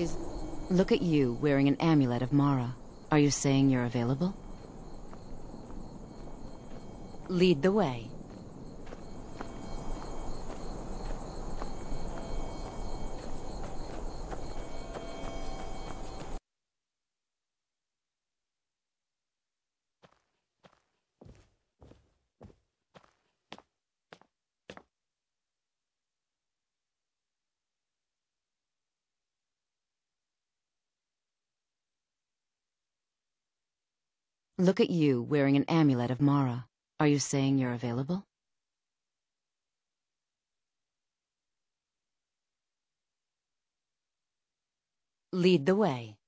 is... Look at you wearing an amulet of Mara. Are you saying you're available? Lead the way. Look at you wearing an amulet of Mara. Are you saying you're available? Lead the way.